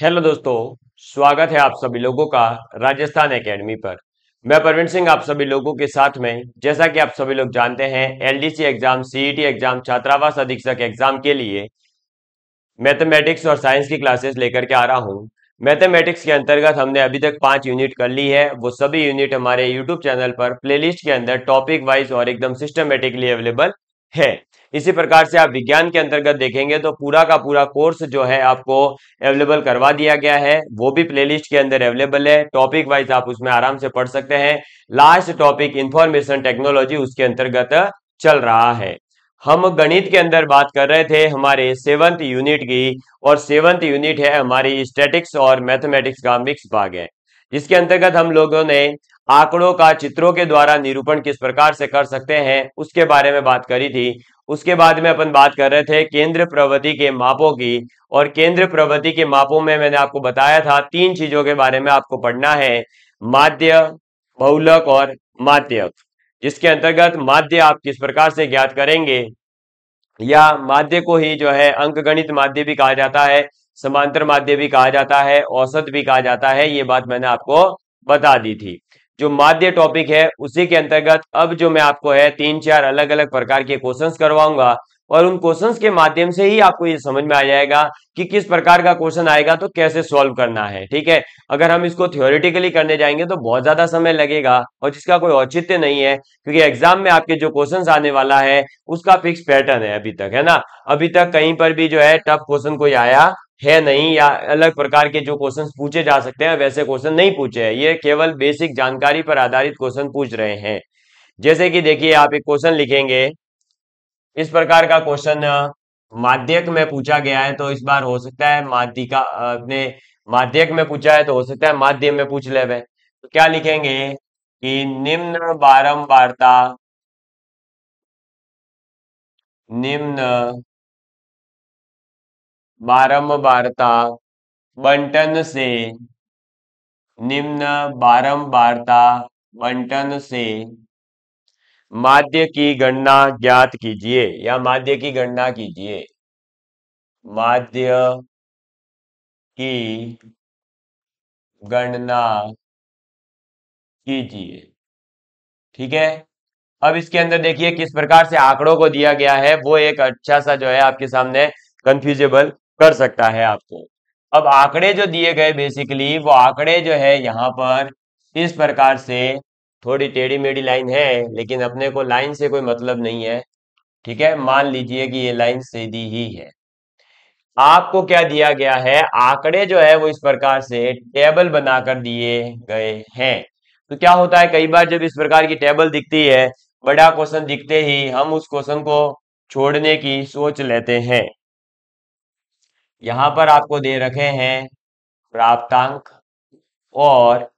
hello दोस्तों स्वागत है आप सभी लोगों का राजस्थान एकेडमी पर मैं प्रवीण सिंह आप सभी लोगों के साथ में जैसा कि आप सभी लोग जानते हैं एलडीसी एग्जाम सीईटी एग्जाम छात्रावास अधीक्षक एग्जाम के लिए मैथमेटिक्स और साइंस की क्लासेस लेकर के आ रहा हूं मैथमेटिक्स के अंतर्गत हमने अभी तक पांच यूनिट कर ली है वो सभी यूनिट हमारे यूट्यूब चैनल पर प्लेलिस्ट के अंदर टॉपिक वाइज और एकदम सिस्टमेटिकली अवेलेबल है इसी प्रकार से आप विज्ञान के अंतर्गत देखेंगे तो पूरा का पूरा कोर्स जो है आपको अवेलेबल करवा दिया गया है वो भी प्लेलिस्ट के अंदर अवेलेबल है टॉपिक वाइज आप उसमें आराम से पढ़ सकते हैं लास्ट टॉपिक इंफॉर्मेशन टेक्नोलॉजी उसके अंतर्गत चल रहा है हम गणित के अंदर बात कर रहे थे हमारे सेवंथ यूनिट की और सेवंथ यूनिट है हमारी स्टैटिक्स और मैथमेटिक्स का मिक्स भाग है जिसके अंतर्गत हम लोगों ने आंकड़ों का चित्रों के द्वारा निरूपण किस प्रकार से कर सकते हैं उसके बारे में बात करी थी उसके बाद में अपन बात कर रहे थे केंद्र प्रवृत्ति के मापों की और केंद्र प्रवृत्ति के मापों में मैंने आपको बताया था तीन चीजों के बारे में आपको पढ़ना है माध्य बहुलक और माध्यक जिसके अंतर्गत माध्य आप किस प्रकार से ज्ञात करेंगे या माध्य को ही जो है अंकगणित माध्य भी कहा जाता है समांतर माध्य भी कहा जाता है औसत भी कहा जाता है ये बात मैंने आपको बता दी थी जो माध्य टॉपिक है उसी के अंतर्गत अब जो मैं आपको है तीन चार अलग अलग प्रकार के क्वेश्चंस करवाऊंगा और उन क्वेश्चंस के माध्यम से ही आपको ये समझ में आ जाएगा कि किस प्रकार का क्वेश्चन आएगा तो कैसे सॉल्व करना है ठीक है अगर हम इसको थियोरिटिकली करने जाएंगे तो बहुत ज्यादा समय लगेगा और जिसका कोई औचित्य नहीं है क्योंकि एग्जाम में आपके जो क्वेश्चन आने वाला है उसका फिक्स पैटर्न है अभी तक है ना अभी तक कहीं पर भी जो है टफ क्वेश्चन कोई आया है नहीं या अलग प्रकार के जो क्वेश्चन पूछे जा सकते हैं वैसे क्वेश्चन नहीं पूछे हैं ये केवल बेसिक जानकारी पर आधारित क्वेश्चन पूछ रहे हैं जैसे कि देखिए आप एक क्वेश्चन लिखेंगे इस प्रकार का क्वेश्चन माध्यक में पूछा गया है तो इस बार हो सकता है माध्यिका अपने माध्यक में पूछा है तो हो सकता है माध्यम में पूछ ले तो क्या लिखेंगे कि निम्न बारम्बारता निम्न बारंबारता बंटन से निम्न बारंबारता बंटन से माध्य की गणना ज्ञात कीजिए या माध्य की गणना कीजिए माध्य की गणना कीजिए ठीक है अब इसके अंदर देखिए किस प्रकार से आंकड़ों को दिया गया है वो एक अच्छा सा जो है आपके सामने कंफ्यूजेबल कर सकता है आपको अब आंकड़े जो दिए गए बेसिकली वो आंकड़े जो है यहाँ पर इस प्रकार से थोड़ी टेढ़ी मेढ़ी लाइन है लेकिन अपने को लाइन से कोई मतलब नहीं है ठीक है मान लीजिए कि ये लाइन सीधी ही है आपको क्या दिया गया है आंकड़े जो है वो इस प्रकार से टेबल बनाकर दिए गए हैं तो क्या होता है कई बार जब इस प्रकार की टेबल दिखती है बड़ा क्वेश्चन दिखते ही हम उस क्वेश्चन को छोड़ने की सोच लेते हैं यहाँ पर आपको दे रखे हैं प्राप्तांक और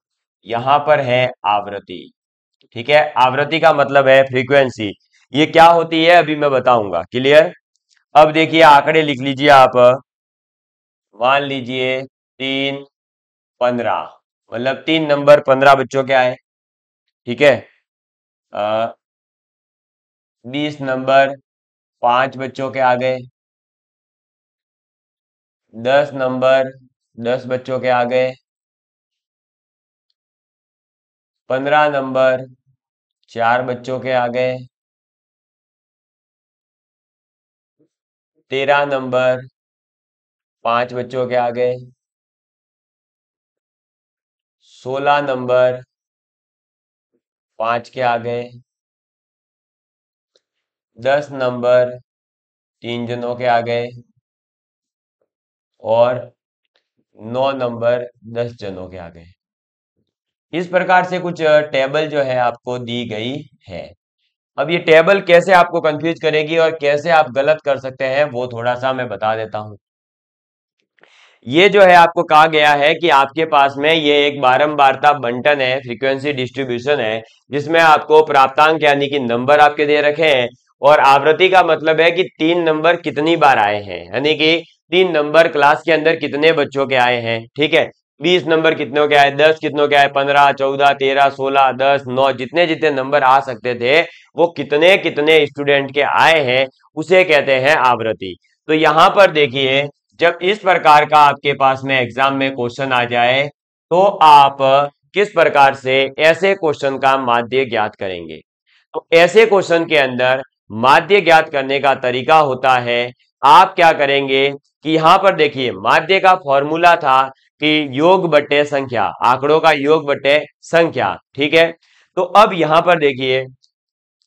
यहां पर है आवृत्ति ठीक है आवृत्ति का मतलब है फ्रीक्वेंसी ये क्या होती है अभी मैं बताऊंगा क्लियर अब देखिए आंकड़े लिख लीजिए आप मान लीजिए तीन पंद्रह मतलब तीन नंबर पंद्रह बच्चों के आए ठीक है बीस नंबर पांच बच्चों के आ गए दस नंबर दस बच्चों के आ गए पंद्रह नंबर चार बच्चों के आ गए तेरह नंबर पांच बच्चों के आ गए सोलह नंबर पांच के आ गए दस नंबर तीन जनों के आ गए और नौ नंबर दस जनों के आगे गए इस प्रकार से कुछ टेबल जो है आपको दी गई है अब ये टेबल कैसे आपको कंफ्यूज करेगी और कैसे आप गलत कर सकते हैं वो थोड़ा सा मैं बता देता हूं ये जो है आपको कहा गया है कि आपके पास में ये एक बारंबारता बंटन है फ्रीक्वेंसी डिस्ट्रीब्यूशन है जिसमें आपको प्राप्तांक यानी कि नंबर आपके दे रखे हैं और आवृत्ति का मतलब है कि तीन नंबर कितनी बार आए हैं यानी कि तीन नंबर क्लास के अंदर कितने बच्चों के आए हैं ठीक है बीस नंबर कितनों के आए दस कितनों के आए पंद्रह चौदह तेरह सोलह दस नौ जितने जितने नंबर आ सकते थे वो कितने कितने स्टूडेंट के आए हैं उसे कहते हैं आवृत्ति तो यहाँ पर देखिए जब इस प्रकार का आपके पास में एग्जाम में क्वेश्चन आ जाए तो आप किस प्रकार से ऐसे क्वेश्चन का माध्य ज्ञात करेंगे तो ऐसे क्वेश्चन के अंदर माध्य ज्ञात करने का तरीका होता है आप क्या करेंगे कि यहाँ पर देखिए माध्य का फॉर्मूला था कि योग बटे संख्या आंकड़ों का योग बटे संख्या ठीक है तो अब यहाँ पर देखिए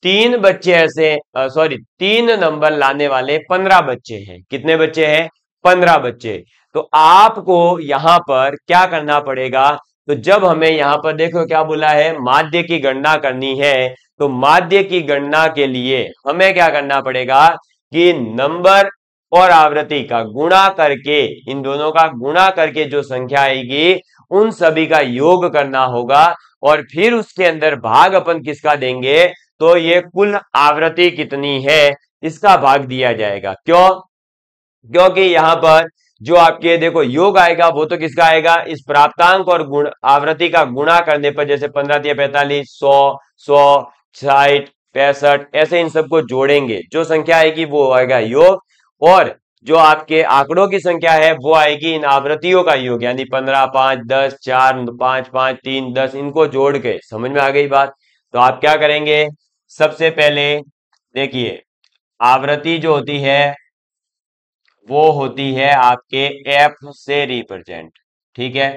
तीन बच्चे ऐसे सॉरी तीन नंबर लाने वाले पंद्रह बच्चे हैं कितने बच्चे हैं पंद्रह बच्चे तो आपको यहाँ पर क्या करना पड़ेगा तो जब हमें यहाँ पर देखो क्या बोला है माध्य की गणना करनी है तो माध्य की गणना के लिए हमें क्या करना पड़ेगा कि नंबर और आवृत्ति का गुणा करके इन दोनों का गुणा करके जो संख्या आएगी उन सभी का योग करना होगा और फिर उसके अंदर भाग अपन किसका देंगे तो ये कुल आवृत्ति कितनी है इसका भाग दिया जाएगा क्यों क्योंकि यहां पर जो आपके देखो योग आएगा वो तो किसका आएगा इस प्राप्तांक और गुण आवृत्ति का गुणा करने पर जैसे पंद्रह या पैंतालीस सौ सौ साठ पैंसठ ऐसे इन सबको जोड़ेंगे जो संख्या आएगी वो आएगा योग और जो आपके आंकड़ों की संख्या है वो आएगी इन आवृत्तियों का योग यानी पंद्रह पांच दस चार पांच पांच तीन दस इनको जोड़ के समझ में आ गई बात तो आप क्या करेंगे सबसे पहले देखिए आवृत्ति जो होती है वो होती है आपके एफ से रिप्रेजेंट ठीक है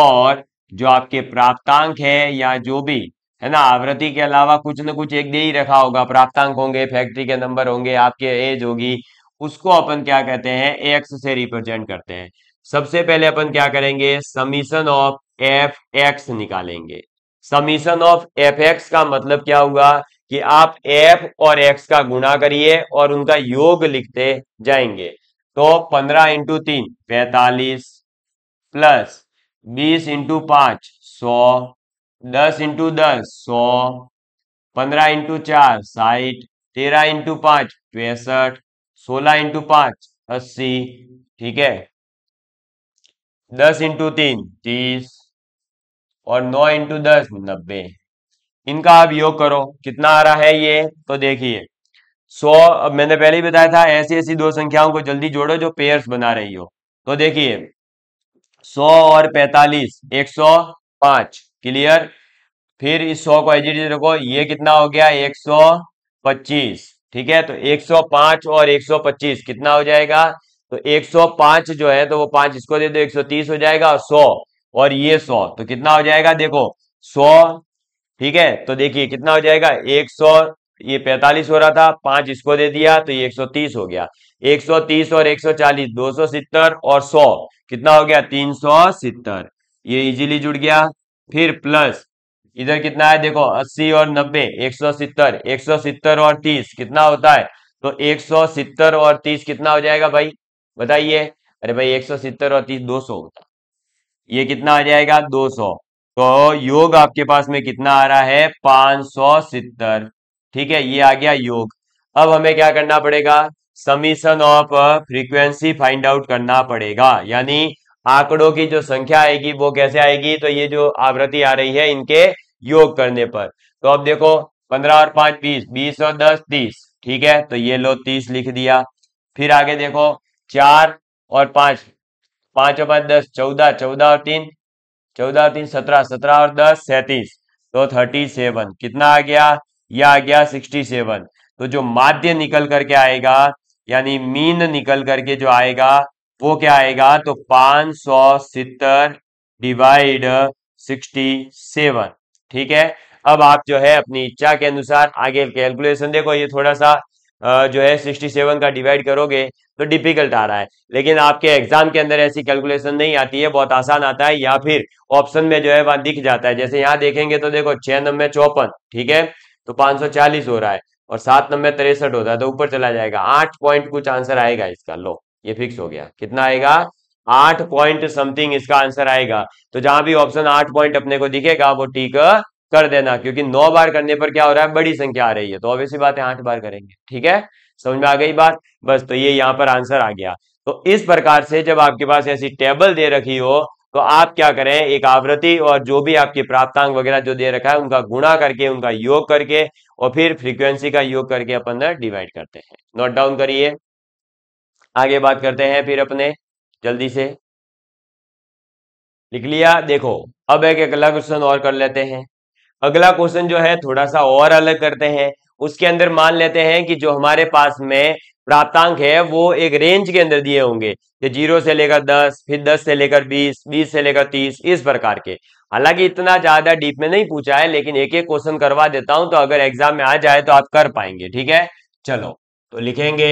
और जो आपके प्राप्तांक है या जो भी है ना आवृत्ति के अलावा कुछ ना कुछ एक दे ही रखा होगा प्राप्तांक होंगे फैक्ट्री के नंबर होंगे आपके एज होगी उसको अपन क्या कहते हैं एक्स से रिप्रेजेंट करते हैं सबसे पहले अपन क्या करेंगे समीशन ऑफ एफ एक्स निकालेंगे समीशन ऑफ एफ एक्स का मतलब क्या हुआ कि आप एफ और एक्स का गुणा करिए और उनका योग लिखते जाएंगे तो पंद्रह इंटू तीन पैतालीस प्लस बीस इंटू पांच सौ दस इंटू दस सौ पंद्रह इंटू चार साठ तेरह इंटू पांच पैंसठ सोलह इंटू पांच अस्सी ठीक है दस इंटू तीन तीस और नौ इंटू दस नब्बे इनका आप योग करो कितना आ रहा है ये तो देखिए सौ अब मैंने पहले ही बताया था ऐसी ऐसी दो संख्याओं को जल्दी जोड़ो जो पेयर्स बना रही हो तो देखिए सौ और पैतालीस एक सौ पांच क्लियर फिर इस सौ को एजिट रखो ये कितना हो गया एक सौ पच्चीस ठीक है तो 105 और 125 कितना हो जाएगा तो 105 जो है तो वो पांच इसको दे दो 130 हो जाएगा और 100 और ये 100 तो कितना हो जाएगा देखो 100 ठीक है तो देखिए कितना हो जाएगा 100 ये 45 हो रहा था पांच इसको दे दिया तो ये 130 हो गया 130 और 140 270 और 100 कितना हो गया तीन ये इजीली जुड़ गया फिर प्लस इधर कितना है देखो अस्सी और नब्बे एक सौ सितर एक सौ सितर और तीस कितना होता है तो एक सौ सितर और तीस कितना हो जाएगा भाई बताइए अरे भाई एक सौ सितर और तीस दो सौ होता ये कितना आ जाएगा दो सौ तो योग आपके पास में कितना आ रहा है पांच सौ सितर ठीक है ये आ गया योग अब हमें क्या करना पड़ेगा summation of frequency find out करना पड़ेगा यानी आंकड़ों की जो संख्या आएगी वो कैसे आएगी तो ये जो आवृत्ति आ रही है इनके योग करने पर तो अब देखो पंद्रह और पांच बीस बीस और दस तीस ठीक है तो ये लो तीस लिख दिया फिर आगे देखो चार और पांच पांच और पांच दस चौदह चौदह और तीन चौदह और तीन सत्रह सत्रह और दस सैतीस तो थर्टी सेवन कितना आ गया यह आ गया सिक्सटी सेवन तो जो माध्य निकल करके आएगा यानी मीन निकल करके जो आएगा वो क्या आएगा तो पांच सौ सितर डिवाइड सिक्सटी सेवन ठीक है अब आप जो है अपनी इच्छा के अनुसार आगे कैलकुलेशन देखो ये थोड़ा सा जो है सिक्सटी सेवन का डिवाइड करोगे तो डिफिकल्ट आ रहा है लेकिन आपके एग्जाम के अंदर ऐसी कैलकुलेशन नहीं आती है बहुत आसान आता है या फिर ऑप्शन में जो है वहां दिख जाता है जैसे यहाँ देखेंगे तो देखो छह नंबर चौपन ठीक है तो चालीस हो रहा है और सात नंबर तिरसठ होता है तो ऊपर चला जाएगा आठ पॉइंट कुछ आंसर आएगा इसका लो ये फिक्स हो गया कितना आएगा आठ पॉइंट समथिंग इसका आंसर आएगा तो जहां भी ऑप्शन आठ पॉइंट अपने को दिखेगा वो टीक कर देना क्योंकि नौ बार करने पर क्या हो रहा है बड़ी संख्या आ रही है तो ऑब्वियसली बात है आठ बार करेंगे ठीक है समझ में आ गई बात बस तो ये यहाँ पर आंसर आ गया तो इस प्रकार से जब आपके पास ऐसी टेबल दे रखी हो तो आप क्या करें एक आवृत्ति और जो भी आपके प्राप्तांक वगैरह जो दे रखा है उनका गुणा करके उनका योग करके और फिर फ्रीक्वेंसी का योग करके अपन डिवाइड करते हैं नोट डाउन करिए आगे बात करते हैं फिर अपने जल्दी से लिख लिया देखो अब एक अगला क्वेश्चन और कर लेते हैं अगला क्वेश्चन जो है थोड़ा सा और अलग करते हैं उसके अंदर मान लेते हैं कि जो हमारे पास में प्राप्तांक है वो एक रेंज के अंदर दिए होंगे कि जीरो से लेकर दस फिर दस से लेकर बीस बीस से लेकर तीस इस प्रकार के हालांकि इतना ज्यादा डीप में नहीं पूछा है लेकिन एक एक क्वेश्चन करवा देता हूं तो अगर एग्जाम में आ जाए तो आप कर पाएंगे ठीक है चलो तो लिखेंगे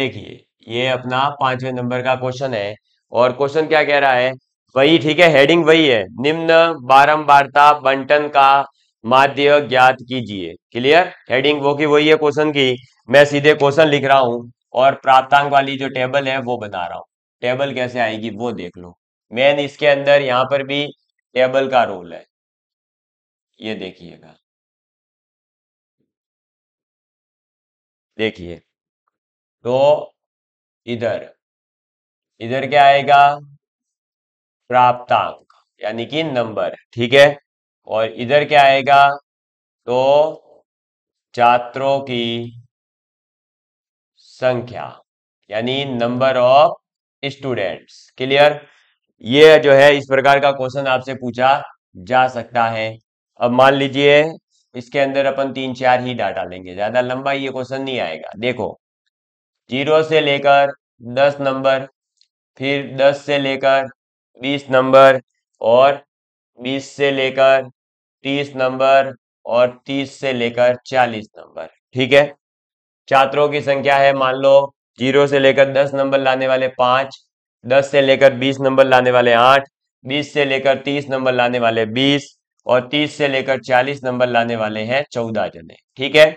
देखिए ये अपना पांचवें नंबर का क्वेश्चन है और क्वेश्चन क्या कह रहा है वही ठीक है हेडिंग वही है निम्न बारंबारता बंटन का माध्य ज्ञात कीजिए क्लियर हेडिंग वो की वही है क्वेश्चन की मैं सीधे क्वेश्चन लिख रहा हूँ और प्राप्तांक वाली जो टेबल है वो बना रहा हूँ टेबल कैसे आएगी वो देख लो मेन इसके अंदर यहाँ पर भी टेबल का रोल है ये देखिएगा देखिए तो इधर इधर क्या आएगा प्राप्तांक यानी कि नंबर ठीक है और इधर क्या आएगा तो छात्रों की संख्या यानी नंबर ऑफ स्टूडेंट्स क्लियर ये जो है इस प्रकार का क्वेश्चन आपसे पूछा जा सकता है अब मान लीजिए इसके अंदर अपन तीन चार ही डाटा लेंगे ज्यादा लंबा ये क्वेश्चन नहीं आएगा देखो जीरो से लेकर दस नंबर फिर दस से लेकर बीस नंबर और बीस से लेकर तीस नंबर और तीस से लेकर चालीस नंबर ठीक है छात्रों की संख्या है मान लो जीरो से लेकर दस नंबर लाने वाले पांच दस से लेकर बीस नंबर लाने वाले आठ बीस से लेकर तीस नंबर लाने वाले बीस और तीस से लेकर चालीस नंबर लाने वाले हैं चौदह जने ठीक है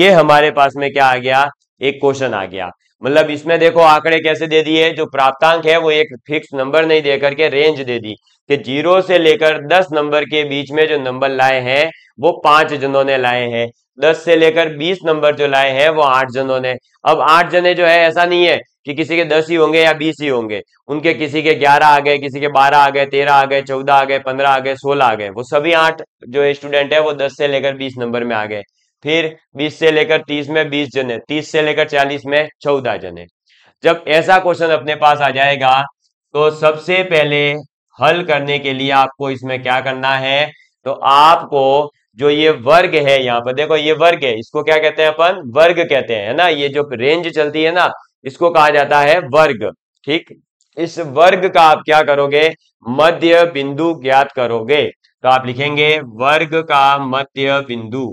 ये हमारे पास में क्या आ गया एक क्वेश्चन आ गया मतलब इसमें देखो आंकड़े कैसे दे दिए जो प्राप्तांक है वो एक फिक्स नंबर नहीं दे करके रेंज दे दी कि जीरो से लेकर दस नंबर के बीच में जो नंबर लाए हैं वो पांच जनों ने लाए हैं दस से लेकर बीस नंबर जो लाए हैं वो आठ जनों ने अब आठ जने जो है ऐसा नहीं है कि किसी के दस ही होंगे या बीस ही होंगे उनके किसी के ग्यारह आ गए किसी के बारह आ गए तेरह आ गए चौदह आ गए पंद्रह आ गए सोलह आ गए वो सभी आठ जो स्टूडेंट है वो दस से लेकर बीस नंबर में आ गए फिर 20 से लेकर 30 में 20 जने 30 से लेकर 40 में 14 जने जब ऐसा क्वेश्चन अपने पास आ जाएगा तो सबसे पहले हल करने के लिए आपको इसमें क्या करना है तो आपको जो ये वर्ग है यहाँ पर देखो ये वर्ग है इसको क्या कहते हैं अपन वर्ग कहते हैं है ना ये जो रेंज चलती है ना इसको कहा जाता है वर्ग ठीक इस वर्ग का आप क्या करोगे मध्य बिंदु ज्ञात करोगे तो आप लिखेंगे वर्ग का मध्य बिंदु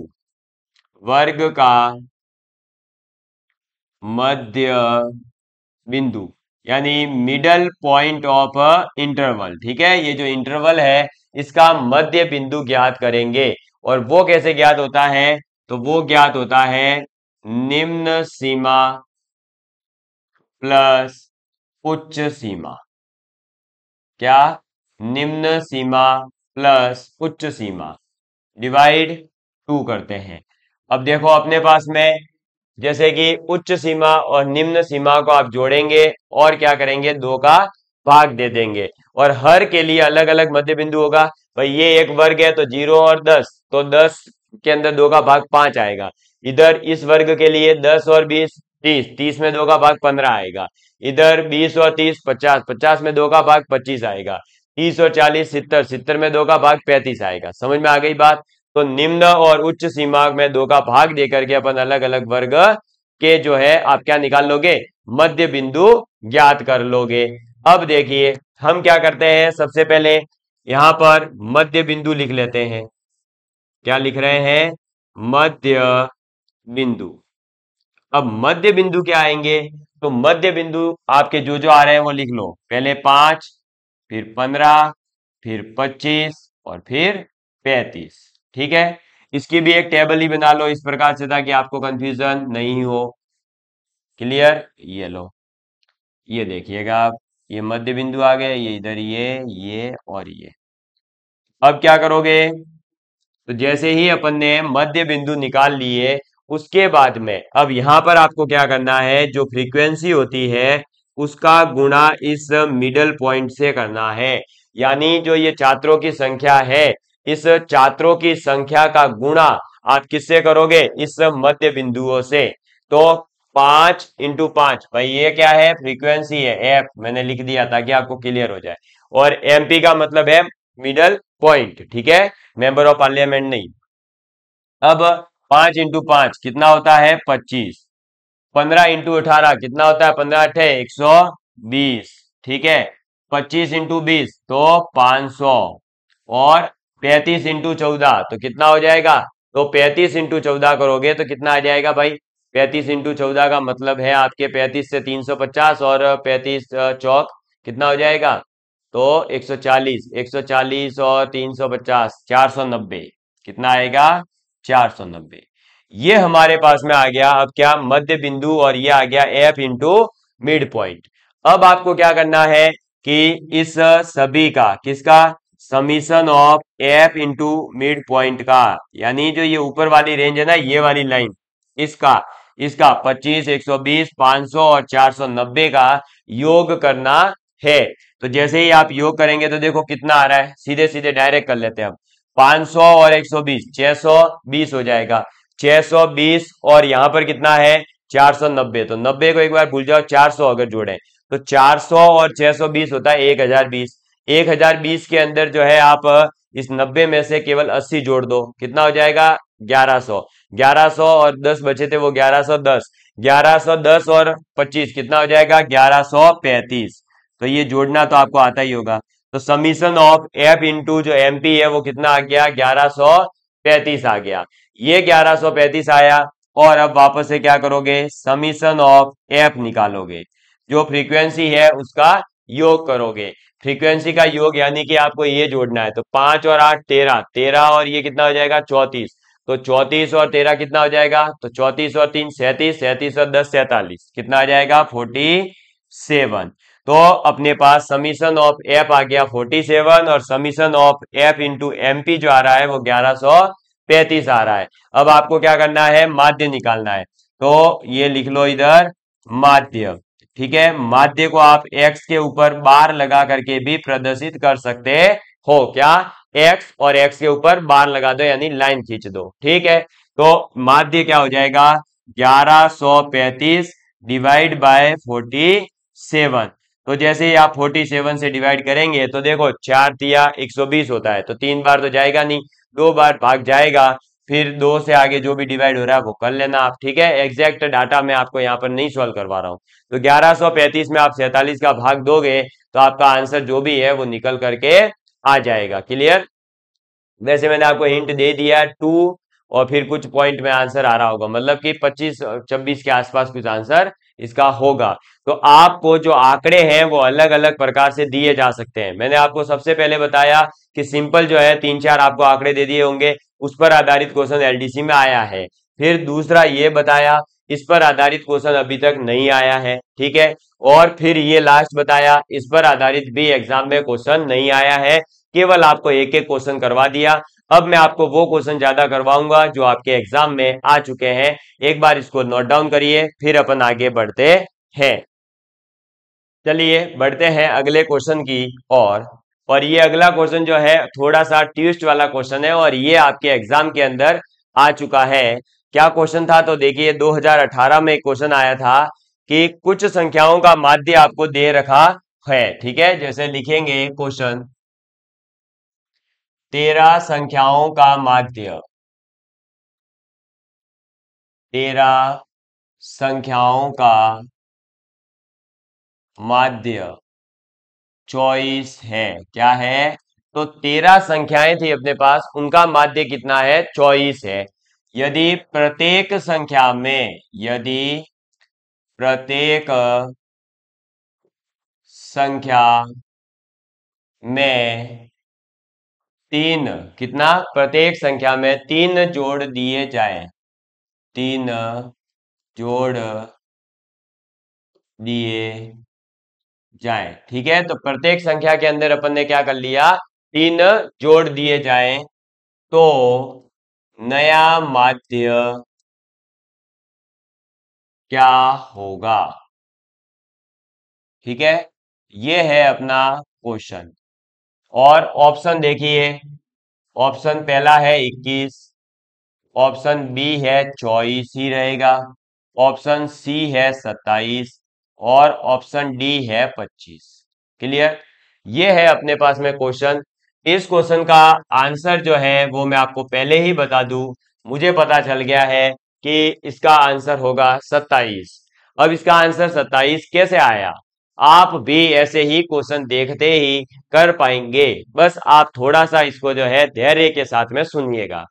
वर्ग का मध्य बिंदु यानी मिडल पॉइंट ऑफ इंटरवल ठीक है ये जो इंटरवल है इसका मध्य बिंदु ज्ञात करेंगे और वो कैसे ज्ञात होता है तो वो ज्ञात होता है निम्न सीमा प्लस उच्च सीमा क्या निम्न सीमा प्लस उच्च सीमा डिवाइड टू करते हैं अब देखो अपने पास में जैसे कि उच्च सीमा और निम्न सीमा को आप जोड़ेंगे और क्या करेंगे दो का भाग दे देंगे और हर के लिए अलग अलग मध्य बिंदु होगा भाई ये एक वर्ग है तो जीरो और दस तो दस के अंदर दो का भाग पांच आएगा इधर इस वर्ग के लिए दस और बीस तीस तीस में दो का भाग पंद्रह आएगा इधर बीस और तीस पचास पचास में दो का भाग पच्चीस आएगा तीस और चालीस सितर सितर में दो का भाग पैंतीस आएगा समझ में आ गई बात तो निम्न और उच्च सीमा में दो का भाग देकर के अपन अलग अलग वर्ग के जो है आप क्या निकाल लोगे मध्य बिंदु ज्ञात कर लोगे अब देखिए हम क्या करते हैं सबसे पहले यहां पर मध्य बिंदु लिख लेते हैं क्या लिख रहे हैं मध्य बिंदु अब मध्य बिंदु क्या आएंगे तो मध्य बिंदु आपके जो जो आ रहे हैं वो लिख लो पहले पांच फिर पंद्रह फिर पच्चीस और फिर पैंतीस ठीक है इसकी भी एक टेबल ही बना लो इस प्रकार से ताकि आपको कंफ्यूजन नहीं हो क्लियर ये लो ये देखिएगा आप ये मध्य बिंदु आ गए ये इधर ये ये और ये अब क्या करोगे तो जैसे ही अपन ने मध्य बिंदु निकाल लिए उसके बाद में अब यहां पर आपको क्या करना है जो फ्रीक्वेंसी होती है उसका गुणा इस मिडल पॉइंट से करना है यानी जो ये छात्रों की संख्या है इस छात्रों की संख्या का गुणा आप किससे करोगे इस मध्य बिंदुओं से तो पांच इंटू पांच भाई ये क्या है फ्रीक्वेंसी है एफ मैंने लिख दिया ताकि आपको क्लियर हो जाए और एमपी का मतलब है मिडल पॉइंट ठीक है मेंबर ऑफ पार्लियामेंट नहीं अब पांच इंटू पांच कितना होता है पच्चीस पंद्रह इंटू अठारह कितना होता है पंद्रह अठे एक सौ बीस ठीक है पच्चीस इंटू बीस तो पांच सौ और पैंतीस इंटू चौदह तो कितना हो जाएगा तो पैंतीस इंटू चौदह करोगे तो कितना आ जाएगा भाई पैंतीस इंटू चौदह का मतलब है आपके पैंतीस से तीन सौ पचास और पैंतीस चौक कितना हो जाएगा तो एक सौ चालीस एक सौ चालीस और तीन सौ पचास चार सौ नब्बे कितना आएगा चार सौ नब्बे ये हमारे पास में आ गया अब क्या मध्य बिंदु और ये आ गया एफ इंटू मिड पॉइंट अब आपको क्या करना है कि इस सभी का किसका summation of F into mid point का यानी जो ये ऊपर वाली रेंज है ना ये वाली लाइन इसका इसका 25, 120, 500 और 490 का योग करना है तो जैसे ही आप योग करेंगे तो देखो कितना आ रहा है सीधे सीधे डायरेक्ट कर लेते हैं हम 500 और 120 620 हो जाएगा 620 और यहाँ पर कितना है 490 तो 90 को एक बार भूल जाओ 400 अगर जोड़ें तो 400 और 620 होता है 1020 एक हजार बीस के अंदर जो है आप इस नब्बे में से केवल अस्सी जोड़ दो कितना हो जाएगा ग्यारह सौ ग्यारह सौ और दस बचे थे वो ग्यारह सौ दस ग्यारह सौ दस और पच्चीस कितना हो जाएगा ग्यारह सौ पैंतीस तो ये जोड़ना तो आपको आता ही होगा तो समीशन ऑफ एफ इंटू जो एम पी है वो कितना आ गया ग्यारह सौ पैंतीस आ गया ये ग्यारह सौ पैंतीस आया और अब वापस से क्या करोगे समीशन ऑफ एफ निकालोगे जो फ्रीक्वेंसी है उसका योग करोगे फ्रीक्वेंसी का योग यानी कि आपको ये जोड़ना है तो पांच और आठ तेरह तेरह और ये कितना हो जाएगा चौतीस तो चौतीस और तेरह कितना हो जाएगा तो चौतीस और तीन सैतीस सैतीस और दस सैतालीस कितना आ जाएगा फोर्टी सेवन तो अपने पास समीशन ऑफ एफ आ गया फोर्टी सेवन और summation of F into M जो आ रहा है वो ग्यारह सौ पैंतीस आ रहा है अब आपको क्या करना है माध्य निकालना है तो ये लिख लो इधर माध्य ठीक है माध्य को आप एक्स के ऊपर बार लगा करके भी प्रदर्शित कर सकते हो क्या एक्स और एक्स के ऊपर बार लगा दो यानी लाइन खींच दो ठीक है तो माध्य क्या हो जाएगा 1135 डिवाइड बाय 47 तो जैसे ही आप 47 से डिवाइड करेंगे तो देखो चार दिया 120 होता है तो तीन बार तो जाएगा नहीं दो बार भाग जाएगा फिर दो से आगे जो भी डिवाइड हो रहा है वो कर लेना आप ठीक है एग्जैक्ट डाटा मैं आपको यहाँ पर नहीं सॉल्व करवा रहा हूँ तो 1135 में आप सैतालीस का भाग दोगे तो आपका आंसर जो भी है वो निकल करके आ जाएगा क्लियर वैसे मैंने आपको हिंट दे दिया टू और फिर कुछ पॉइंट में आंसर आ रहा होगा मतलब कि 25 26 के आसपास कुछ आंसर इसका होगा तो आपको जो आंकड़े हैं वो अलग अलग प्रकार से दिए जा सकते हैं मैंने आपको सबसे पहले बताया कि सिंपल जो है तीन चार आपको आंकड़े दे दिए होंगे उस पर आधारित क्वेश्चन एलडीसी में आया है फिर दूसरा ये बताया इस पर आधारित क्वेश्चन अभी तक नहीं आया है ठीक है और फिर ये लास्ट बताया इस पर आधारित भी एग्जाम में क्वेश्चन नहीं आया है केवल आपको एक एक क्वेश्चन करवा दिया अब मैं आपको वो क्वेश्चन ज्यादा करवाऊंगा जो आपके एग्जाम में आ चुके हैं एक बार इसको नोट डाउन करिए फिर अपन आगे बढ़ते हैं चलिए बढ़ते हैं अगले क्वेश्चन की और और ये अगला क्वेश्चन जो है थोड़ा सा ट्विस्ट वाला क्वेश्चन है और ये आपके एग्जाम के अंदर आ चुका है क्या क्वेश्चन था तो देखिए 2018 में एक क्वेश्चन आया था कि कुछ संख्याओं का माध्य आपको दे रखा है ठीक है जैसे लिखेंगे क्वेश्चन तेरह संख्याओं का माध्य तेरह संख्याओं का माध्य चॉइस है क्या है तो तेरह संख्याएं थी अपने पास उनका माध्य कितना है चौबीस है यदि प्रत्येक संख्या में यदि प्रत्येक संख्या में तीन कितना प्रत्येक संख्या में तीन जोड़ दिए जाए तीन जोड़ दिए जाए ठीक है तो प्रत्येक संख्या के अंदर अपन ने क्या कर लिया तीन जोड़ दिए जाए तो नया माध्य क्या होगा ठीक है ये है अपना क्वेश्चन और ऑप्शन देखिए ऑप्शन पहला है 21 ऑप्शन बी है चौबीस ही रहेगा ऑप्शन सी है और ऑप्शन डी है पच्चीस क्लियर ये है अपने पास में क्वेश्चन इस क्वेश्चन का आंसर जो है वो मैं आपको पहले ही बता दू मुझे पता चल गया है कि इसका आंसर होगा सत्ताईस अब इसका आंसर सत्ताईस कैसे आया आप भी ऐसे ही क्वेश्चन देखते ही कर पाएंगे बस आप थोड़ा सा इसको जो है धैर्य के साथ में सुनिएगा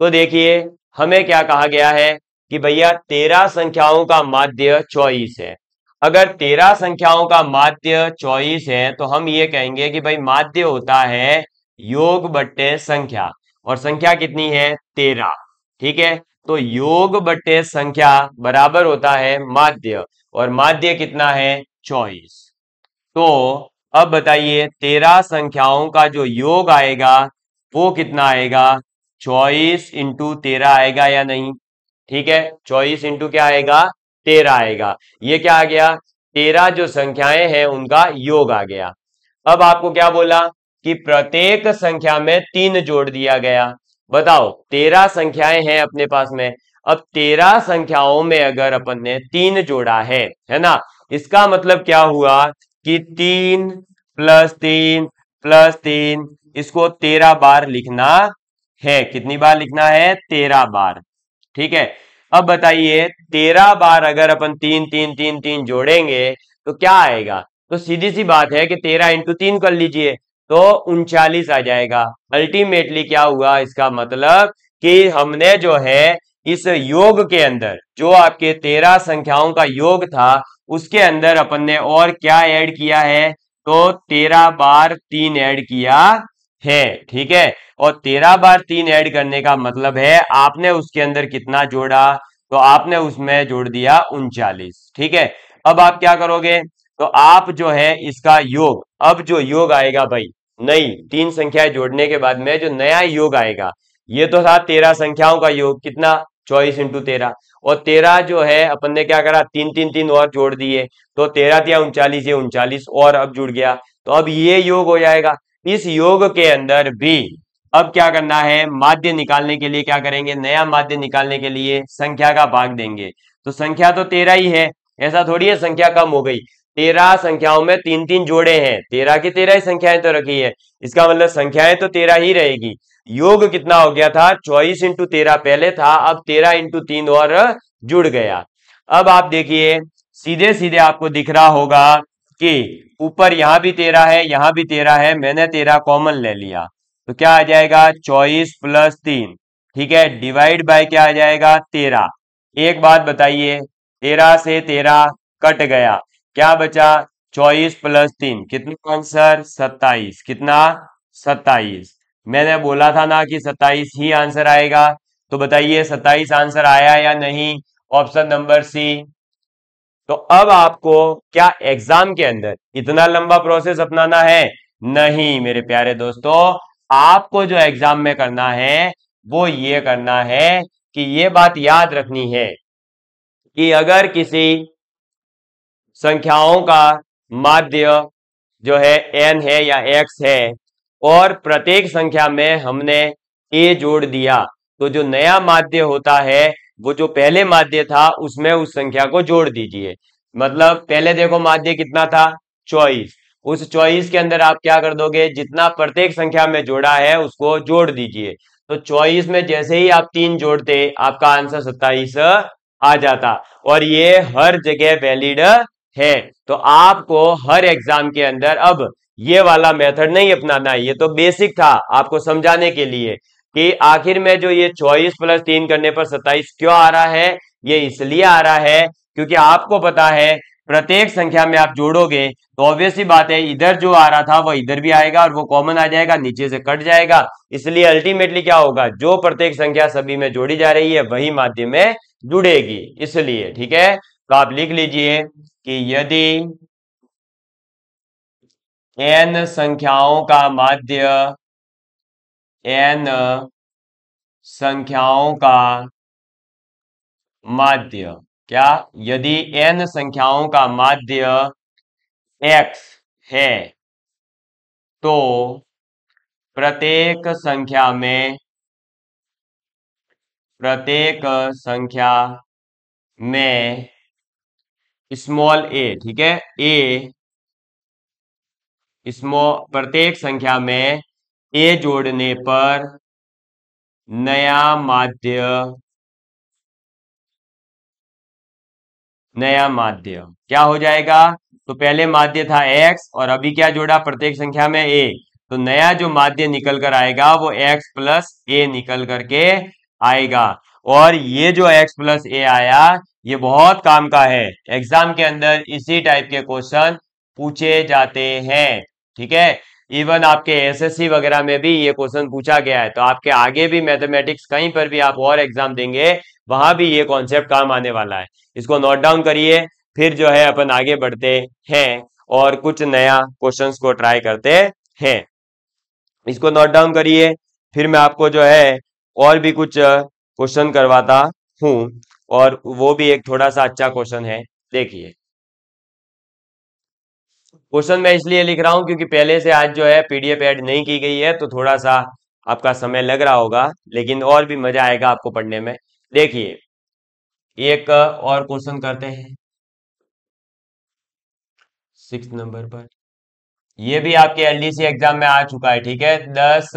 तो देखिए हमें क्या कहा गया है कि भैया तेरह संख्याओं का माध्य चौबीस है अगर तेरह संख्याओं का माध्य चौबीस है तो हम ये कहेंगे कि भाई माध्य होता है योग बट्टे संख्या और संख्या कितनी है तेरह ठीक है तो योग बट्टे संख्या बराबर होता है माध्य और माध्य कितना है चौबीस तो अब बताइए तेरह संख्याओं का जो योग आएगा वो कितना आएगा चौबीस इंटू तेरह आएगा या नहीं ठीक है चौबीस इंटू क्या आएगा तेरह आएगा ये क्या आ गया तेरह जो संख्याएं हैं उनका योग आ गया अब आपको क्या बोला कि प्रत्येक संख्या में तीन जोड़ दिया गया बताओ तेरह संख्याएं हैं अपने पास में अब तेरह संख्याओं में अगर अपन ने तीन जोड़ा है है ना इसका मतलब क्या हुआ कि तीन प्लस तीन प्लस तीन इसको तेरह बार लिखना है कितनी बार लिखना है तेरह बार ठीक है अब बताइए तेरह बार अगर अपन तीन तीन तीन तीन जोड़ेंगे तो क्या आएगा तो सीधी सी बात है कि तेरह इंटू तीन कर लीजिए तो उनचालीस आ जाएगा अल्टीमेटली क्या हुआ इसका मतलब कि हमने जो है इस योग के अंदर जो आपके तेरह संख्याओं का योग था उसके अंदर अपन ने और क्या ऐड किया है तो तेरह बार तीन ऐड किया है ठीक है और तेरह बार तीन ऐड करने का मतलब है आपने उसके अंदर कितना जोड़ा तो आपने उसमें जोड़ दिया उनचालीस ठीक है अब आप क्या करोगे तो आप जो है इसका योग अब जो योग आएगा भाई नई तीन संख्याएं जोड़ने के बाद में जो नया योग आएगा ये तो था तेरह संख्याओं का योग कितना चौबीस इंटू तेरह और तेरह जो है अपन ने क्या करा तीन तीन तीन और जोड़ दिए तो तेरह दिया उनचालीस ये उनचालीस और अब जुड़ गया तो अब ये योग हो जाएगा इस योग के अंदर भी अब क्या करना है माध्य निकालने के लिए क्या करेंगे नया माध्य निकालने के लिए संख्या का भाग देंगे तो संख्या तो तेरह ही है ऐसा थोड़ी है संख्या कम हो गई तेरह संख्याओं में तीन तीन जोड़े हैं तेरह की तेरह ही संख्याएं तो रखी है इसका मतलब संख्याएं तो तेरह ही रहेगी योग कितना हो गया था चौबीस इंटू तेरह पहले था अब तेरह इंटू तीन और जुड़ गया अब आप देखिए सीधे सीधे आपको दिख रहा होगा कि ऊपर यहाँ भी तेरह है यहाँ भी तेरह है मैंने तेरह कॉमन ले लिया तो क्या आ जाएगा चौबीस प्लस तीन ठीक है डिवाइड बाय क्या आ जाएगा तेरह एक बात बताइए तेरह से तेरह कट गया क्या बचा चौबीस प्लस तीन कितना आंसर सत्ताईस कितना सत्ताईस मैंने बोला था ना कि सत्ताईस ही आंसर आएगा तो बताइए सत्ताईस आंसर आया या नहीं ऑप्शन नंबर सी तो अब आपको क्या एग्जाम के अंदर इतना लंबा प्रोसेस अपनाना है नहीं मेरे प्यारे दोस्तों आपको जो एग्जाम में करना है वो ये करना है कि ये बात याद रखनी है कि अगर किसी संख्याओं का माध्य जो है एन है या एक्स है और प्रत्येक संख्या में हमने ए जोड़ दिया तो जो नया माध्य होता है वो जो पहले माध्य था उसमें उस संख्या को जोड़ दीजिए मतलब पहले देखो माध्य कितना था चौबीस उस चौबीस के अंदर आप क्या कर दोगे जितना प्रत्येक संख्या में जोड़ा है उसको जोड़ दीजिए तो चौबीस में जैसे ही आप तीन जोड़ते आपका आंसर सत्ताईस आ जाता और ये हर जगह वैलिड है तो आपको हर एग्जाम के अंदर अब ये वाला मेथड नहीं अपनाना ये तो बेसिक था आपको समझाने के लिए कि आखिर में जो ये चौबीस प्लस तीन करने पर सत्ताईस क्यों आ रहा है ये इसलिए आ रहा है क्योंकि आपको पता है प्रत्येक संख्या में आप जोड़ोगे तो ऑब्वियसली बात है इधर जो आ रहा था वो इधर भी आएगा और वो कॉमन आ जाएगा नीचे से कट जाएगा इसलिए अल्टीमेटली क्या होगा जो प्रत्येक संख्या सभी में जोड़ी जा रही है वही माध्य में जुड़ेगी इसलिए ठीक है तो आप लिख लीजिए कि यदि एन संख्याओं का माध्य एन संख्याओं का माध्य क्या यदि एन संख्याओं का माध्य एक्स है तो प्रत्येक संख्या में प्रत्येक संख्या में स्मॉल ए ठीक है ए स्मॉल प्रत्येक संख्या में ए जोड़ने पर नया माध्य नया माध्य क्या हो जाएगा तो पहले माध्य था एक्स और अभी क्या जोड़ा प्रत्येक संख्या में ए तो नया जो माध्य निकल कर आएगा वो एक्स प्लस ए निकल करके आएगा और ये जो एक्स प्लस ए आया ये बहुत काम का है एग्जाम के अंदर इसी टाइप के क्वेश्चन पूछे जाते हैं ठीक है इवन आपके एसएससी वगैरह में भी ये क्वेश्चन पूछा गया है तो आपके आगे भी मैथमेटिक्स कहीं पर भी आप और एग्जाम देंगे वहां भी ये कॉन्सेप्ट काम आने वाला है इसको नोट डाउन करिए फिर जो है अपन आगे बढ़ते हैं और कुछ नया क्वेश्चंस को ट्राई करते हैं इसको नोट डाउन करिए फिर मैं आपको जो है और भी कुछ क्वेश्चन करवाता हूँ और वो भी एक थोड़ा सा अच्छा क्वेश्चन है देखिए क्वेश्चन मैं इसलिए लिख रहा हूं क्योंकि पहले से आज जो है पीडीएफ ऐड नहीं की गई है तो थोड़ा सा आपका समय लग रहा होगा लेकिन और भी मजा आएगा आपको पढ़ने में देखिए एक और क्वेश्चन करते हैं सिक्स नंबर पर ये भी आपके एलडीसी एग्जाम में आ चुका है ठीक है दस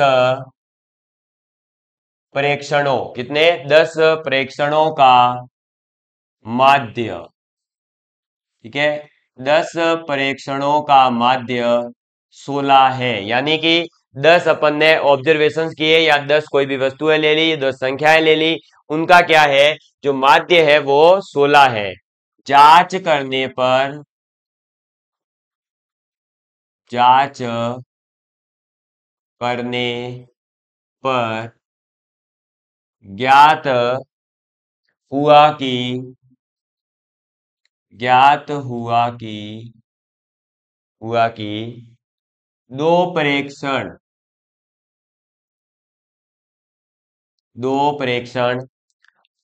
प्रेक्षणों कितने दस प्रेक्षणों का माध्य ठीक है दस परीक्षणों का माध्य सोलह है यानी कि दस अपन ने ऑब्जर्वेशन किए या दस कोई भी वस्तुएं ले ली दस संख्याएं ले ली उनका क्या है जो माध्य है वो सोलह है जांच करने पर जांच करने पर ज्ञात हुआ कि ज्ञात हुआ कि हुआ कि दो प्रेक्षण दो प्रेक्षण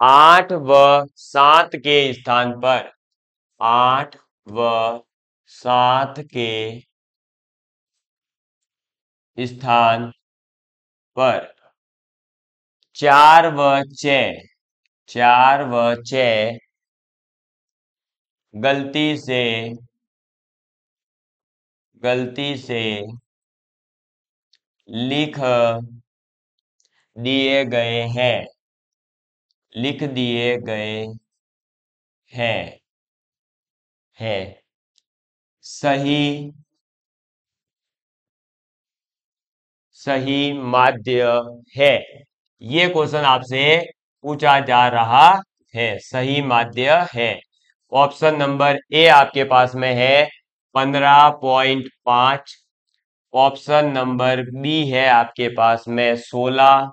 आठ व सात के स्थान पर आठ व सात के स्थान पर चार व चार व छ गलती से गलती से लिख दिए गए हैं लिख दिए गए हैं है सही सही माध्य है ये क्वेश्चन आपसे पूछा जा रहा है सही माध्य है ऑप्शन नंबर ए आपके पास में है पंद्रह पॉइंट पांच ऑप्शन नंबर बी है आपके पास में सोलह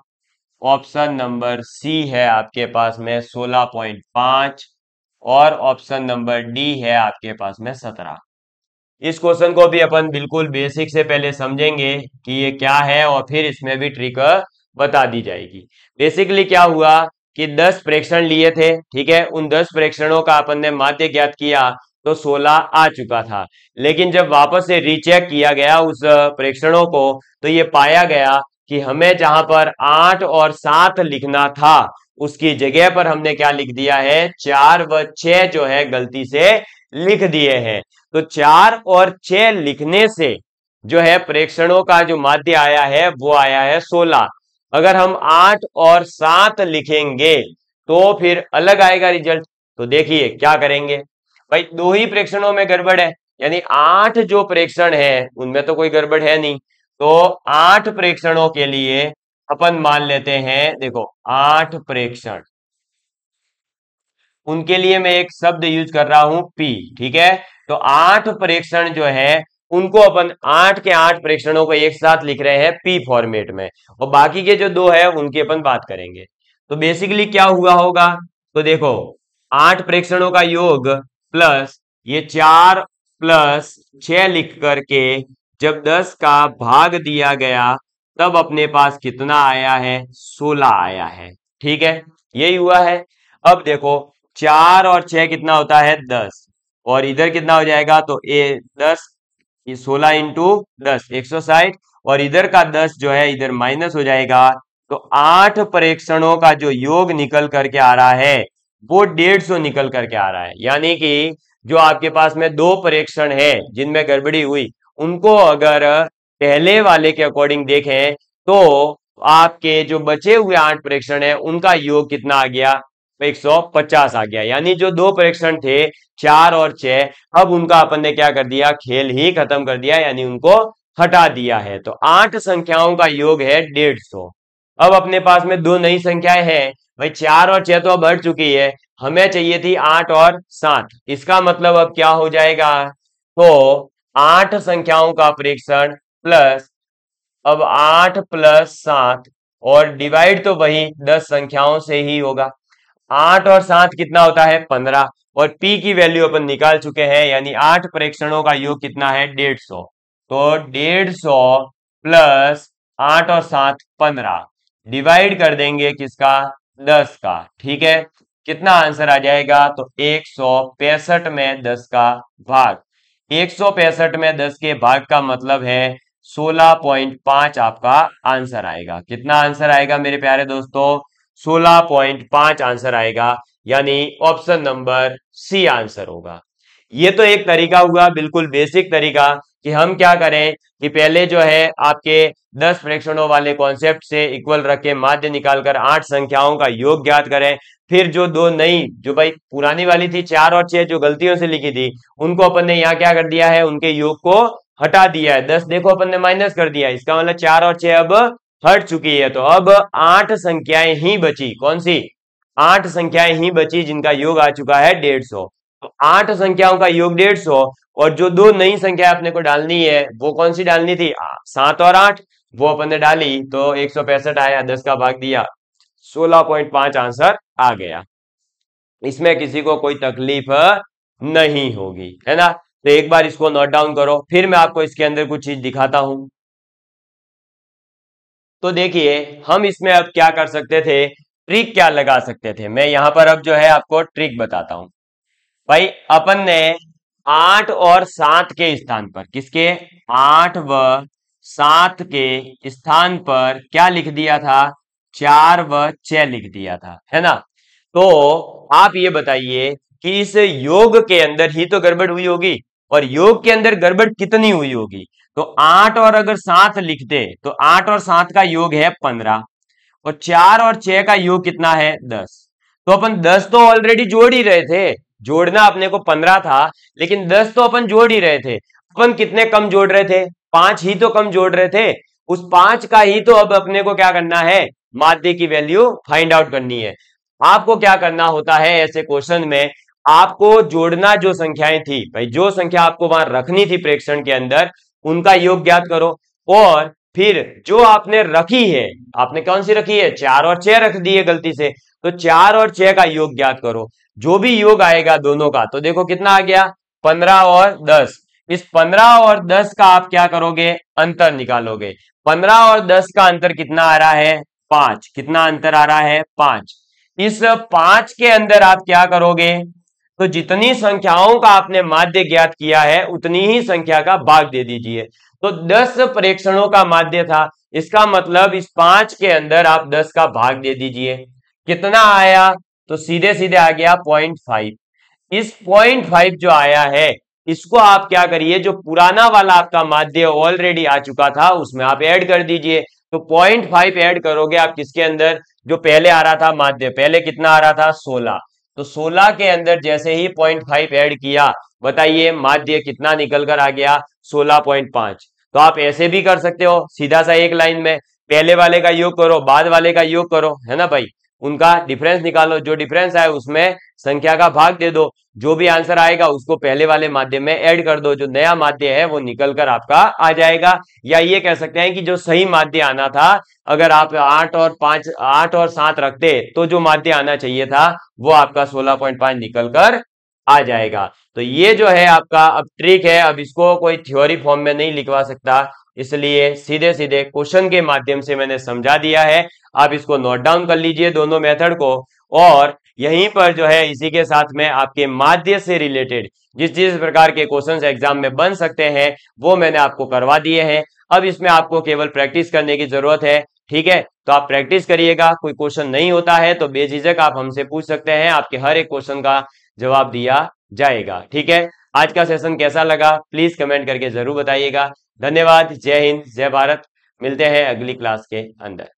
ऑप्शन नंबर सी है आपके पास में सोलह पॉइंट पांच और ऑप्शन नंबर डी है आपके पास में सत्रह इस क्वेश्चन को भी अपन बिल्कुल बेसिक से पहले समझेंगे कि ये क्या है और फिर इसमें भी ट्रिक बता दी जाएगी बेसिकली क्या हुआ कि 10 प्रेक्षण लिए थे ठीक है उन 10 प्रेक्षणों का अपन ने माध्य ज्ञात किया तो 16 आ चुका था लेकिन जब वापस से रीचेक किया गया उस प्रेक्षणों को तो ये पाया गया कि हमें जहां पर आठ और सात लिखना था उसकी जगह पर हमने क्या लिख दिया है चार व छ जो है गलती से लिख दिए हैं तो चार और छ लिखने से जो है प्रेक्षणों का जो माध्य आया है वो आया है सोलह अगर हम आठ और सात लिखेंगे तो फिर अलग आएगा रिजल्ट तो देखिए क्या करेंगे भाई दो ही प्रेक्षणों में गड़बड़ है यानी आठ जो प्रेक्षण है उनमें तो कोई गड़बड़ है नहीं तो आठ प्रेक्षणों के लिए अपन मान लेते हैं देखो आठ प्रेक्षण उनके लिए मैं एक शब्द यूज कर रहा हूं पी ठीक है तो आठ प्रेक्षण जो है उनको अपन आठ के आठ प्रेक्षणों को एक साथ लिख रहे हैं पी फॉर्मेट में और बाकी के जो दो है उनकी अपन बात करेंगे तो बेसिकली क्या हुआ होगा तो देखो आठ प्रेक्षणों का योग प्लस ये चार प्लस छ लिख करके जब दस का भाग दिया गया तब अपने पास कितना आया है सोलह आया है ठीक है यही हुआ है अब देखो चार और छह कितना होता है दस और इधर कितना हो जाएगा तो ए दस ये सोलह इंटू दस एक सौ साठ और इधर का दस जो है इधर माइनस हो जाएगा तो आठ परीक्षणों का जो योग निकल करके आ रहा है वो डेढ़ सौ निकल करके आ रहा है यानी कि जो आपके पास में दो परीक्षण है जिनमें गड़बड़ी हुई उनको अगर पहले वाले के अकॉर्डिंग देखें तो आपके जो बचे हुए आठ परीक्षण है उनका योग कितना आ गया 150 आ गया यानी जो दो परीक्षण थे चार और छह अब उनका अपन ने क्या कर दिया खेल ही खत्म कर दिया यानी उनको हटा दिया है तो आठ संख्याओं का योग है डेढ़ सौ अब अपने पास में दो नई संख्याएं हैं भाई चार और छह तो अब हट चुकी है हमें चाहिए थी आठ और सात इसका मतलब अब क्या हो जाएगा तो आठ संख्याओं का परीक्षण प्लस अब आठ प्लस सात और डिवाइड तो वही दस संख्याओं से ही होगा आठ और सात कितना होता है पंद्रह और पी की वैल्यू अपन निकाल चुके हैं यानी आठ परीक्षणों का योग कितना है डेढ़ सौ तो डेढ़ सौ प्लस आठ और सात पंद्रह डिवाइड कर देंगे किसका दस का ठीक है कितना आंसर आ जाएगा तो एक सौ पैंसठ में दस का भाग एक सौ पैंसठ में दस के भाग का मतलब है सोलह पॉइंट पांच आपका आंसर आएगा कितना आंसर आएगा मेरे प्यारे दोस्तों 16.5 आंसर आएगा यानी ऑप्शन नंबर सी आंसर होगा ये तो एक तरीका हुआ बिल्कुल बेसिक तरीका कि हम क्या करें कि पहले जो है आपके 10 प्रेक्षणों वाले कॉन्सेप्ट से इक्वल रख के माध्य निकालकर आठ संख्याओं का योग ज्ञात करें फिर जो दो नई जो भाई पुरानी वाली थी चार और छह जो गलतियों से लिखी थी उनको अपन ने यहाँ क्या कर दिया है उनके योग को हटा दिया है दस देखो अपन ने माइनस कर दिया इसका मतलब चार और छह अब हट चुकी है तो अब आठ संख्याएं ही बची कौन सी आठ संख्याएं ही बची जिनका योग आ चुका है डेढ़ सौ तो आठ संख्याओं का योग डेढ़ सौ और जो दो नई संख्या अपने को डालनी है वो कौन सी डालनी थी सात और आठ वो अपन ने डाली तो एक सौ पैंसठ आया दस का भाग दिया सोलह पॉइंट पांच आंसर आ गया इसमें किसी को कोई तकलीफ नहीं होगी है ना तो एक बार इसको नोट डाउन करो फिर मैं आपको इसके अंदर कुछ चीज दिखाता हूं तो देखिए हम इसमें अब क्या कर सकते थे ट्रिक क्या लगा सकते थे मैं यहां पर अब जो है आपको ट्रिक बताता हूं भाई अपन ने आठ और सात के स्थान पर किसके आठ व सात के स्थान पर क्या लिख दिया था चार व छ लिख दिया था है ना तो आप ये बताइए कि इस योग के अंदर ही तो गड़बड़ हुई होगी और योग के अंदर गड़बड़ कितनी हुई होगी तो आठ और अगर सात लिखते तो आठ और सात का योग है पंद्रह और चार और छह का योग कितना है दस तो अपन दस तो ऑलरेडी जोड़ ही रहे थे जोड़ना अपने को पंद्रह था लेकिन दस तो अपन जोड़ ही रहे थे अपन कितने कम जोड़ रहे थे पांच ही तो कम जोड़ रहे थे उस पांच का ही तो अब अपने को क्या करना है माध्य की वैल्यू फाइंड आउट करनी है आपको क्या करना होता है ऐसे क्वेश्चन में आपको जोड़ना जो संख्याएं थी भाई जो संख्या आपको वहां रखनी थी प्रेक्षण के अंदर उनका योग ज्ञात करो और फिर जो आपने रखी है आपने कौन सी रखी है चार और छह रख दी है गलती से तो चार और छह का योग ज्ञात करो जो भी योग आएगा दोनों का तो देखो कितना आ गया पंद्रह और दस इस पंद्रह और दस का आप क्या करोगे अंतर निकालोगे पंद्रह और दस का अंतर कितना आ रहा है पांच कितना अंतर आ रहा है पांच इस पांच के अंदर आप क्या करोगे तो जितनी संख्याओं का आपने माध्य ज्ञात किया है उतनी ही संख्या का भाग दे दीजिए तो दस परीक्षणों का माध्य था इसका मतलब इस पांच के अंदर आप दस का भाग दे दीजिए कितना आया तो सीधे सीधे आ गया पॉइंट फाइव इस पॉइंट फाइव जो आया है इसको आप क्या करिए जो पुराना वाला आपका माध्य ऑलरेडी आ चुका था उसमें आप ऐड कर दीजिए तो पॉइंट फाइव ऐड करोगे आप किसके अंदर जो पहले आ रहा था माध्य पहले कितना आ रहा था सोलह तो 16 के अंदर जैसे ही 0.5 ऐड किया बताइए माध्य कितना निकल कर आ गया 16.5 तो आप ऐसे भी कर सकते हो सीधा सा एक लाइन में पहले वाले का योग करो बाद वाले का योग करो है ना भाई उनका डिफरेंस निकालो जो डिफरेंस आए उसमें संख्या का भाग दे दो जो भी आंसर आएगा उसको पहले वाले माध्यम में ऐड कर दो जो नया माध्यम है वो निकल कर आपका आ जाएगा या ये कह सकते हैं कि जो सही माध्यम आना था अगर आप आठ और पांच आठ और सात रखते तो जो माध्यम आना चाहिए था वो आपका सोलह पॉइंट पांच निकल कर आ जाएगा तो ये जो है आपका अब ट्रिक है अब इसको कोई थ्योरी फॉर्म में नहीं लिखवा सकता इसलिए सीधे सीधे क्वेश्चन के माध्यम से मैंने समझा दिया है आप इसको नोट डाउन कर लीजिए दोनों मेथड को और यहीं पर जो है इसी के साथ में आपके माध्य से रिलेटेड जिस जिस प्रकार के क्वेश्चंस एग्जाम में बन सकते हैं वो मैंने आपको करवा दिए हैं अब इसमें आपको केवल प्रैक्टिस करने की जरूरत है ठीक है तो आप प्रैक्टिस करिएगा कोई क्वेश्चन नहीं होता है तो बेझिझक आप हमसे पूछ सकते हैं आपके हर एक क्वेश्चन का जवाब दिया जाएगा ठीक है आज का सेशन कैसा लगा प्लीज कमेंट करके जरूर बताइएगा धन्यवाद जय हिंद जय भारत मिलते हैं अगली क्लास के अंदर